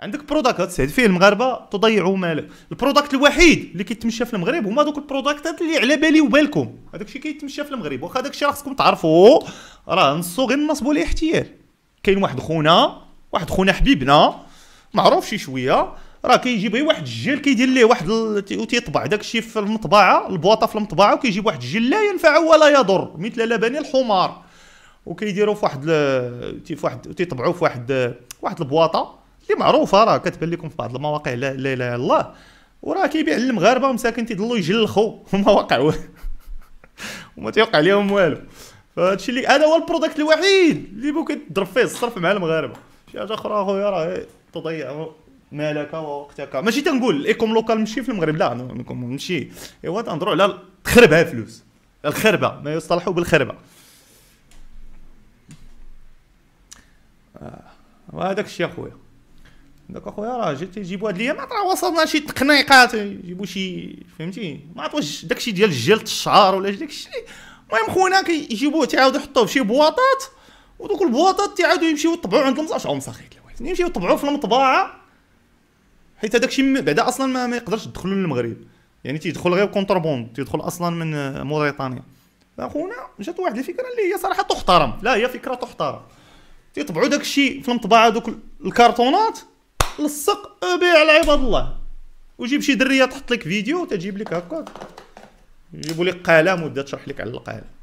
عندك بروداكت هاد فيه المغاربه تضيعوا مالك البروداكت الوحيد اللي كيتمشى في المغرب هما دوك البروداكتات اللي على بالي وبالكم هذاك الشيء كيتمشى في المغرب واخا داك الشيء خاصكم تعرفوا راه نصو غير نصبوا ليه احتيال كاين واحد خونا واحد خونا حبيبنا معروف شي شويه راه كيجيب غير واحد الجيل كيدير ليه واحد ال... وتيطبع داك الشيء في المطبعه البواطه في المطبعه وكيجيب واحد الجيل لا ينفع ولا يضر مثل لبني الحمار وكيديروا في واحد ل... في واحد تيطبعوا في واحد واحد البواطه اللي معروفه راه كتبان لكم في بعض المواقع لا لا اله الا الله وراه كيبيع للمغاربه ومساكن تيضلوا يجلخوا في المواقع وما تيوقع لهم والو فهادشي اللي هذا هو البرودكت الوحيد اللي ممكن تضرب فيه الصرف مع المغاربه شي حاجه اخرى اخويا راه تضيع مالك ووقتك ماشي تنقول ايكوم لوكال ماشي في المغرب لا ماشي ايوا تنهضروا على تخربها فلوس الخربه ما يصطلحوا بالخربه آه، وهذاك الشيء اخويا داك اخويا راه جيت يجيبوا هاد الايام راه وصلنا شي تقنيقات يجيبوا شي فهمتي ما عرفت واش داكشي ديال الجلد الشعر ولا داكشي المهم خونا كيجيبوه تعاودوا يحطوه فشي بواطات ودوك البواطات تعاودوا يمشيو يطبعوا عند المصاش عمر صغير يمشيو يطبعوا في المطبعه حيت هذاك الشيء بعدا اصلا ما, يقدرش يدخلوا للمغرب يعني تيدخل غير كونتربوند تيدخل اصلا من موريتانيا فاخونا جات واحد الفكره اللي هي صراحه تحترم لا هي فكره تحترم تيطبعوا داك الشيء في المطبعه دوك الكرتونات لصق ابيع لعباد الله وجيب شي دريه تحط لك فيديو وتجيب لك هكا يجيبوا لك قلم مده تشرح لك على القلم